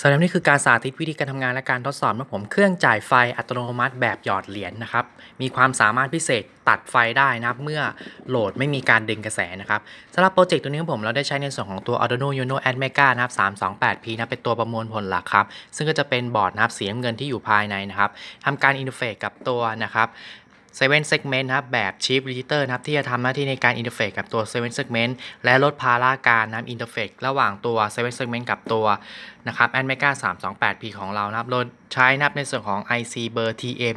สำหรับนี่คือการสาธิตวิธีการทำงานและการทดสอบนะผมเครื่องจ่ายไฟอัตโนมัติแบบหยอดเหรียญนะครับ มีความสามารถพิเศษตัดไฟได้นะครับเมื่อโหลดไม่มีการดึงกระแสนะครับสำหรับโปรเจกต์ตัวนี้ผมเราได้ใช้ในส่วนของตัว Arduino Uno a d m e g a นะครับ 328P นะเป็นตัวประมวลผลหลักครับซึ่งก็จะเป็นบอร์ดนะครับเสียงเงินที่อยู่ภายในนะครับทำการอินเทอร์เฟซกับตัวนะครับเเซว่นเซกเมนะครับแบบชิปรีเตอร์นะครับที่จะทำหน้าที่ในการอินเทอร์เฟซกับตัวเเซว่นเซกเมนต์และลดภาระการนะอินเทอร์เฟซระหว่างตัวเซเว่นเซกเมนต์กับตัวนะครับแอนมกสามสองแปดพีของเรานะครับโดยใช้นับในส่วนของ IC เบอร์ TM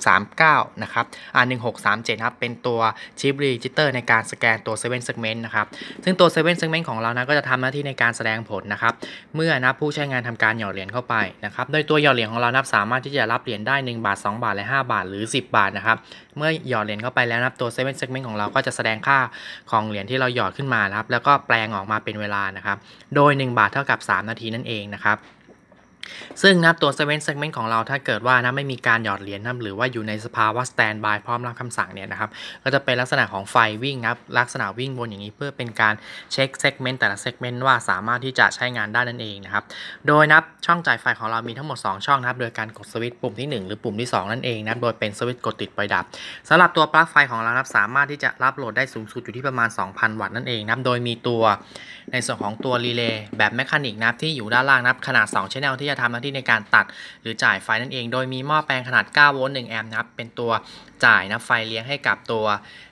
1639นะครับอ่า1637นะครับเป็นตัวชิปรีจิเตอร์ในการสแกนตัวเเซว่นเซกเมนต์นะครับซึ่งตัวเเซว่นเซกเมนต์ของเรานะก็จะทำหน้าที่ในการแสดงผลนะครับเมื่อนะผู้ใช้งานทำการหยอดเหรียญเข้าไปนะครับโดยตัวหยอดเหรียญของเรานะสามารถที่จะรับเหรียญได้ 1 บาท 2 บาทและ5บาทหรือ 10 บาทนะครับเมื่อหยอดเหรียญเข้าไปแล้วนะครับ ตัวเเซวเซกเมนต์ของเราก็จะแสดงค่าของเหรียญที่เราหยอดขึ้นมานะครับ แล้วก็แปลงออกมาเป็นเวลานะครับ โดย 1 บาทเท่ากับ 3 นาทีนั่นเองนะครับซึ่งนะตัวเว่นเซกเมนต์ของเราถ้าเกิดว่านะไม่มีการหยอดเหรียญนะหรือว่าอยู่ในสภาวะสแตนบายพร้อมรับคำสั่งเนี่ยนะครับก็จะเป็นลักษณะของไฟวิ่งนะลักษณะวิ่งบนอย่างนี้เพื่อเป็นการเช็คเซกเมนต์แต่ละเซกเมนต์ว่าสามารถที่จะใช้งานได้นั่นเองนะครับโดยนับช่องจ่ายไฟของเรามีทั้งหมด 2 ช่องนะครับโดยการกดสวิตช์ปุ่มที่ 1 หรือปุ่มที่2นั่นเองนะโดยเป็นสวิตช์กดติดไปดับสำหรับตัวปลั๊กไฟของเรานะสามารถที่จะรับโหลดได้สูงสุดอยู่ที่ประมาณ 2,000 วัตต์นั่นเองนะโดยมีตัวในส่วนของตัวรีเลย์แบบแมชชีนิกนะที่อยู่ด้านล่างนะขนาด2ชแนลที่จะทำหน้าที่ในการตัดหรือจ่ายไฟนั่นเองโดยมีหม้อแปลงขนาด 9 โวลต์ 1 แอมป์นะครับ เป็นตัวจ่ายนะไฟเลี้ยงให้กับตัว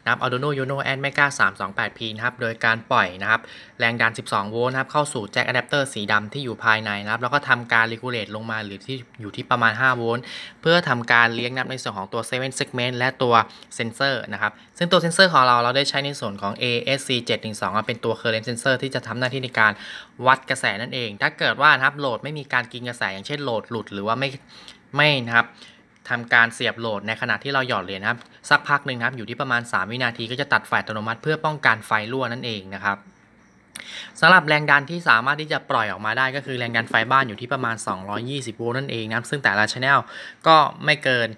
นะครับ Arduino Uno and Mega 328P นะครับโดยการปล่อยนะครับแรงดัน12โวลต์นะครับเข้าสู่แจ็คอะแดปเตอร์สีดำที่อยู่ภายในนะครับแล้วก็ทำการรีกูเลตลงมาหรือที่อยู่ที่ประมาณ5โวลต์เพื่อทำการเลี้ยงนับในส่วนของตัว 7 segment และตัวเซนเซอร์นะครับซึ่งตัวเซนเซอร์ของเราเราได้ใช้ในส่วนของ ASC 712เป็นตัว current sensor ที่จะทำหน้าที่ในการวัดกระแสนั่นเอง ถ้าเกิดว่านะครับโหลดไม่มีการกินกระแสอย่างเช่นโหลดหลุดหรือว่าไม่ไม่นะครับทำการเสียบโหลดในขณะที่เราหยอดเหรียญครับ สักพักหนึ่งครับอยู่ที่ประมาณ 3 วินาที ก็จะตัดไฟอัตโนมัติ เพื่อป้องกันไฟรั่วนั่นเองนะครับสำหรับแรงดันที่สามารถที่จะปล่อยออกมาได้ก็คือแรงดันไฟบ้านอยู่ที่ประมาณ 220โวลต์นั่นเองนะซึ่งแต่ละชแนล ก็ไม่เกิน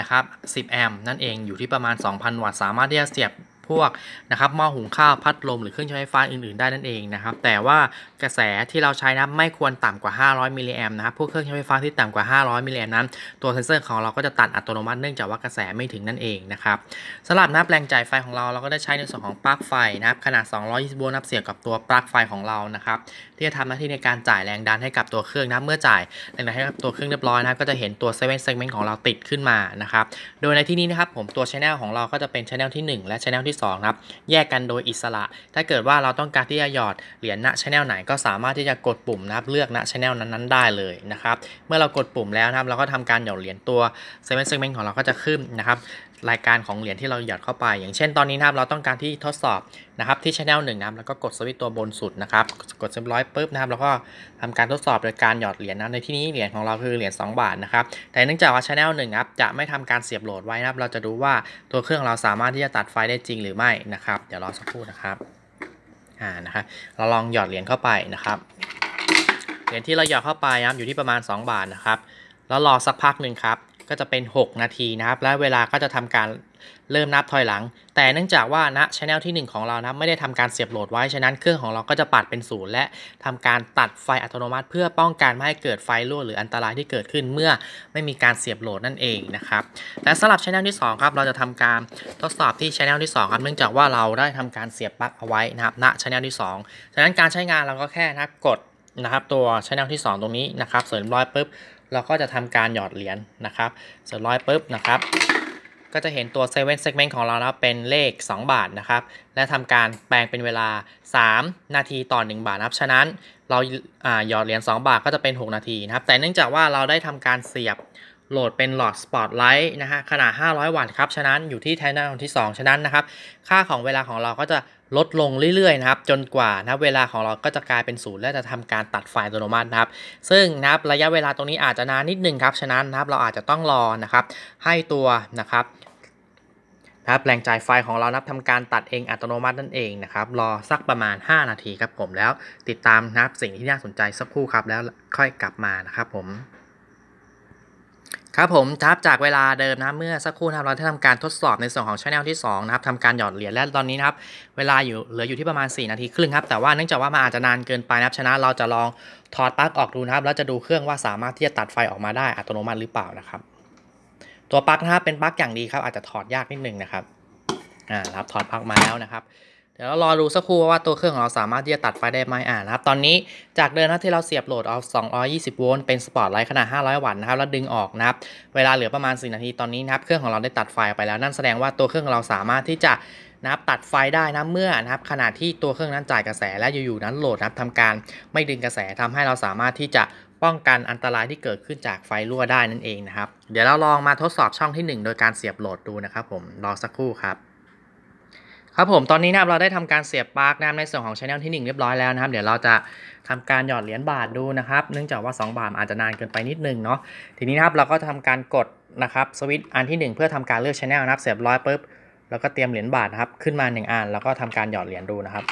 นะครับ10แอมป์นั่นเองอยู่ที่ประมาณ 2,000 วัตต์สามารถที่จะเสียบวกนะครับหม้อหุงข้าวพัดลมหรือเครื่องใช้ไฟฟ้าอื่นๆ ได้นั่นเองนะครับแต่ว่ากระแสที่เราใช้นะไม่ควรต่ำกว่า500มิลลิแอมป์นะครับพวกเครื่องใช้ไฟฟ้าที่ต่ำกว่า500มิลลิแอมป์นั้นตัวเซนเซอร์ของเราก็จะตัดอัตโนมัติเนื่องจากว่ากระแสไม่ถึงนั่นเองนะครับสำหรับนับแรงจ่ายไฟของเรา เราก็ได้ใช้ในส่วนของปลั๊กไฟนะครับขนาด 220โวลต์นับเสียบกับตัวปลั๊กไฟของเรานะครับที่จะทำหน้าที่ในการจ่ายแรงดันให้กับตัวเครื่องนะเมื่อจ่ายแรงดันให้กับตัวเครื่องเรียบร้อยนะก็จะเห็นตัวเซเว่นเซกเมนต์ของเราติดขึ้นมานะครับโดยในที่นี้นะครับผมตัวชแนลของเราก็จะเป็นชแนลที่ 1 และชแนลที่2ครับแยกกันโดยอิสระ ถ้าเกิดว่าเราต้องการที่จะหยอดเหรียญณชแนลไหนก็สามารถที่จะกดปุ่มนะครับเลือกณชแนลนั้นๆได้เลยนะครับ เมื่อเรากดปุ่มแล้วนะครับเราก็ทำการหยอดเหรียญตัวเซเว่นเซกเมนต์ของเราก็จะขึ้นนะครับรายการของเหรียญที่เราหยอดเข้าไป อย่างเช่นตอนนี้นะครับ เราต้องการที่ทดสอบนะครับที่ช่ n e l หนึ่งนะครับแล้วก็กดสวิตตัวบนสุดนะครับ กดเรียบร้อยปุ๊บนะครับ แล้วก็ทำการทดสอบโดยการหยอดเหรียญนะในที่นี้เหรียญของเราคือเหรียญ2บาทนะครับแต่เนื่องจากว่าช่ n e l หนึ่งครับจะไม่ทำการเสียบโหลดไว้นะครับ เราจะดูว่าตัวเครื่องเราสามารถที่จะตัดไฟได้จริงหรือไม่นะครับเดี๋ยวรอสักครู่นะครับอ่านะครับเราลองหยอดเหรียญเข้าไปนะครับ เหรียญที่เราหยอดเข้าไปนะครับอยู่ที่ประมาณ 2 บาทนะครับ แล้ว รอสักพักหนึ่งครับก็จะเป็น 6 นาทีนะครับ และเวลาก็จะทำการเริ่มนับถอยหลัง แต่เนื่องจากว่าณชแนลที่ 1 ของเรา นะไม่ได้ทำการเสียบโหลดไว้ ฉะนั้น เครื่องของเราก็จะปัดเป็นศูนย์ และทำการตัดไฟอัตโนมัติ เพื่อป้องกันไม่ให้เกิดไฟรั่วหรืออันตรายที่เกิดขึ้นเมื่อ ไม่มีการเสียบโหลดนั่นเองนะครับและสำหรับชแนลที่2ครับ เราจะทำการทดสอบที่ชแนลที่ 2 ครับ เนื่องจากว่าเราได้ทำการเสียบปลั๊กเอาไว้นะครับณชแนลที่ 2 ฉะนั้นการใช้งานเราก็แค่นะกดนะครับตัวชแนลที่ 2 ตรงนี้นะครับเสริมรอยปุ๊บเราก็จะทำการหยอดเหรียญนะครับเสร็จร้อยปุ๊บนะครับ ก็จะเห็นตัวเซเว่นเซกเมนต์ของเราแล้วเป็นเลข 2 บาทนะครับ และทำการแปลงเป็นเวลา 3 นาทีต่อ1บาทนะครับ ฉะนั้น เราหยอดเหรียญ2บาทก็จะเป็น 6 นาทีนะครับ แต่เนื่องจากว่าเราได้ทำการเสียบโหลดเป็นหลอดสปอตไลท์นะฮะ ขนาด 500 วัตต์ครับ ฉะนั้นอยู่ที่ไทนาที่2 ฉะนั้นนะครับ ค่าของเวลาของเราก็จะลดลงเรื่อยๆ นะครับ จนกว่านะเวลาของเราก็จะกลายเป็นศูนย์และจะทำการตัดไฟอัตโนมัตินะครับ ซึ่งนะครับระยะเวลาตรงนี้อาจจะนานนิดนึงครับ ฉะนั้นนะครับ เราอาจจะต้องรอนะครับ ให้ตัวนะครับนะครับแรงจ่ายไฟของเรานับทำการตัดเองอัตโนมัตินั่นเองนะครับ รอสักประมาณ 5 นาทีครับผม แล้วติดตามนะครับสิ่งที่น่าสนใจสักครู่ครับแล้วค่อยกลับมานะครับ ผมครับผมทับจากเวลาเดิมนะเมื่อสักครู่นะครับเราได้ทำการทดสอบในส่วนของช่องที่2นะครับทำการหยอดเหรียญและตอนนี้นะครับ เวลาอยู่เหลืออยู่ที่ประมาณ 4 นาทีครึ่งครับแต่ว่าเนื่องจากว่ามันอาจจะนานเกินไปนะครับชนะ เราจะลองถอดปลั๊กออกดูนะครับแล้วจะดูเครื่องว่าสามารถที่จะตัดไฟออกมาได้อัตโนมัติหรือเปล่านะครับ ตัวปลั๊กนะครับเป็นปลั๊กอย่างดีครับ อาจจะถอดยากนิดนึงนะครับอ่าครับถอดปลั๊กมาแล้วนะครับเดี๋ยวเรารอดูสักครู่ว่าตัวเครื่องของเราสามารถที่จะตัดไฟได้ไหมอ่านะครับตอนนี้จากเดิมนะที่เราเสียบโหลดเอา220โวลต์เป็นสปอตไลท์ขนาด500 วัตต์นะครับแล้วดึงออกนะครับเวลาเหลือประมาณ4นาทีตอนนี้นะครับเครื่องของเราได้ตัดไฟไปแล้วนั่นแสดงว่าตัวเครื่องของเราสามารถที่จะนับตัดไฟได้นะเมื่อนะครับขณะที่ตัวเครื่องนั้นจ่ายกระแสและอยู่ๆนั้นโหลดนะครับทำการไม่ดึงกระแสทำให้เราสามารถที่จะป้องกันอันตรายที่เกิดขึ้นจากไฟรั่วได้นั่นเองนะครับเดี๋ยวเราลองมาทดสอบช่องที่ 1 โดยการเสียบโหลดดูนะครับ ผมรอสักครู่ครับครับผมตอนนี้นะครับเราได้ทำการเสียบปลั๊กนะครับในส่วนของช่องที่1เรียบร้อยแล้ว นะครับเดี๋ยวเราจะทำการหยอดเหรียญบาทดูนะครับ เนื่องจากว่า 2 บาทอาจจะนานเกินไปนิดนึงเนาะทีนี้นะครับเราก็ทำการกดนะครับ สวิตช์อันที่ 1 เพื่อทำการเลือกช่องนะครับเสียบร้อยปุ๊บแล้วก็เตรียมเหรียญบาทนะครับขึ้นมา 1 อันแล้วก็ทำการหยอดเหรียญดูนะครับ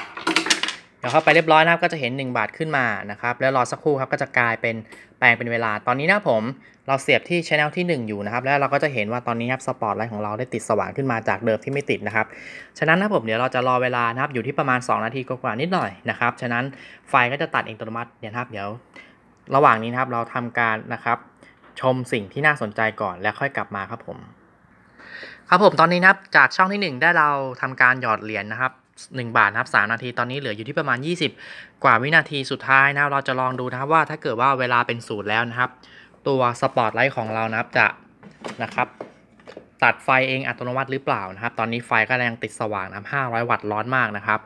เดี๋ยวเข้าไปเรียบร้อยนะครับก็จะเห็น 1 บาทขึ้นมานะครับ แล้วรอสักครู่ครับก็จะกลายเป็นแปลงเป็นเวลา ตอนนี้นะผมเราเสียบที่ช anel ที่ 1 อยู่นะครับแล้วเราก็จะเห็นว่าตอนนี้ครับสปอตไลท์ของเราได้ติดสว่างขึ้นมาจากเดิมที่ไม่ติดนะครับฉะนั้นนะผมเดี๋ยวเราจะรอเวลานะครับ อยู่ที่ประมาณ 2 นาทีกว่านิดหน่อยนะครับฉะนั้นไฟก็จะตัดเอัตโนมัติเนี่ยครับ เดี๋ยว ระหว่างนี้นะครับเราทำการนะครับชมสิ่งที่น่าสนใจก่อน แล้วค่อยกลับมาครับผม ครับผมตอนนี้นะครับจากช่องที่ 1 ได้เราทำการหยอดเหรียญนนะครับ1บาทนะครับ3นาทีตอนนี้เหลืออยู่ที่ประมาณ 20 กว่าวินาทีสุดท้ายนะครับเราจะลองดูนะครับว่าถ้าเกิดว่าเวลาเป็นศูนย์แล้วนะครับ ตัวสปอตไลท์ของเรานะครับจะนะครับตัดไฟเองอัตโนมัติหรือเปล่านะครับ ตอนนี้ไฟก็ยังติดสว่างนะห้าร500 วัตต์ร้อนมากนะครับ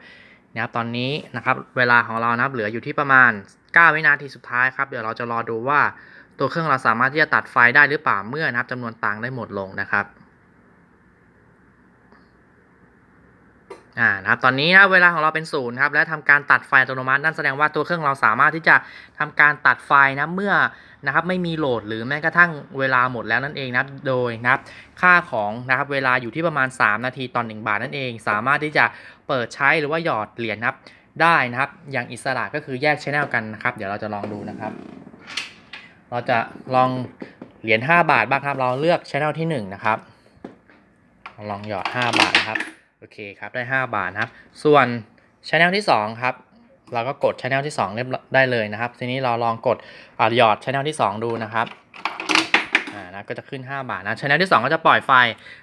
นะครับ ตอนนี้นะครับเวลาของเรานะครับเหลืออยู่ที่ประมาณ 9 วินาทีสุดท้ายครับ เดี๋ยวเราจะรอดูว่าตัวเครื่องเราสามารถที่จะตัดไฟได้หรือเปล่าเมื่อนะครับจำนวนตังได้หมดลงนะครับอ่านะครับตอนนี้นะเวลาของเราเป็นศูนย์ครับ และทำการตัดไฟอัตโนมัตินั่น แสดงว่าตัวเครื่องเราสามารถที่จะทำการตัดไฟนะเมื่อนะครับ ไม่มีโหลดหรือแม้กระทั่งเวลาหมดแล้วนั่นเองนะโดยนะครับ ค่าของนะครับเวลาอยู่ที่ประมาณ 3 นาทีตอน 1 บาท นั่นเอง สามารถที่จะเปิดใช้หรือว่าหยอดเหรียญครับได้นะครับ อย่างอิสระก็คือแยกชแนลกันนะครับ เดี๋ยวเราจะลองดูนะครับ เราจะลองเหรียญ5บาทบ้างครับ เราเลือกชแนลที่ 1 นะครับ ลองหยอด 5 บาทครับโอเคครับได้ 5 บาทนะครับ ส่วนช่ n e l ที่2ครับเราก็กดช่ n e l ที่ 2 เรียบได้เลยนะครับทีนี้เราลองกดหยอดช่ n e l ที่ 2 ดูนะครับอ่านะก็จะขึ้น 5 บาทนะช่ n e l ที่ 2 ก็จะปล่อยไฟ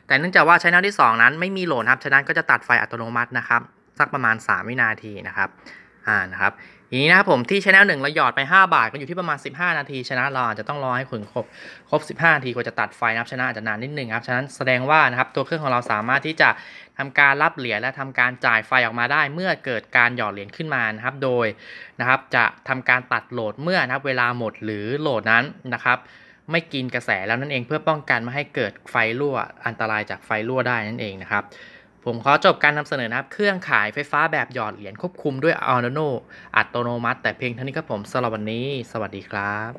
แต่เนื่องจากว่าช่ n e l ที่ 2 นั้นไม่มีโหลดครับฉะนั้นก็จะตัดไฟอัตโนมัตินะครับ สักประมาณ 3 วินาทีนะครับ อ่านะครับนี้นะครับผมที่ชแนลหนึ่งเราหยอดไป 5 บาทก็อยู่ที่ประมาณ 15 นาทีชนะเราอาจจะต้องรอให้ขุนครบครบ 15 นาทีกว่าจะตัดไฟนะครับชนะอาจจะนานนิดหนึ่งครับฉะนั้นแสดงว่านะครับตัวเครื่องของเราสามารถที่จะทำการรับเหรียญและทำการจ่ายไฟออกมาได้เมื่อเกิดการหยอดเหรียญขึ้นมานะครับโดยนะครับ จะทำการตัดโหลดเมื่อนะครับเวลาหมดหรือโหลดนั้นนะครับ ไม่กินกระแสแล้วนั่นเอง เพื่อป้องกันไม่ให้เกิดไฟรั่วอันตรายจากไฟรั่วได้นั่นเองนะครับผมขอจบการนำเสนอนะครับเครื่องขายไฟฟ้าแบบหยอดเหรียญควบคุมด้วยอ r d u i n o อัตโนมัติ แต่เพียงเท่านี้ครับผมสำหรับวันนี้ สวัสดีครับ